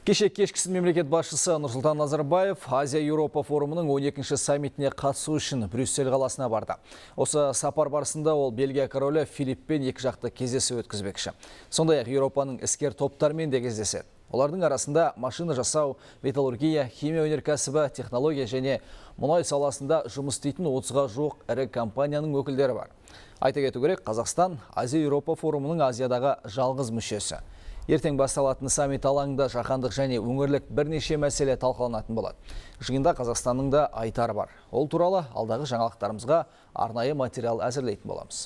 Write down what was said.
Кеше кешкісін мемлекет басшысы Нұрсұлтан Назарбаев Азия Еуропа форумының 12-ші саммитіне қатысу үшін Брюссель қаласына барды. Осы сапар барысында ол Бельгия королі Филиппен екі жақты кезесі өткізбекші. Сондай ақ Еуропаның іскер топтармен де Олардың арасында машина жасау, металлургия, химия өнеркәсібі, технология және мұнай саласында жұмыс істейтін 30-ға жоқ ірі компанияның өкілдері бар. Айта кету керек, Қазақстан Азия Еуропа форумының Азиядағы жалғыз мүшесі. Ертең басталатын саммит алаңында жаһандық және өңірлік бірнеше мәселе талқыланатын болады. Жиында Қазақстанның да айтары бар. Ол туралы алдағы жаңалықтарымызға арнайы материал әзірлейтін боламыз.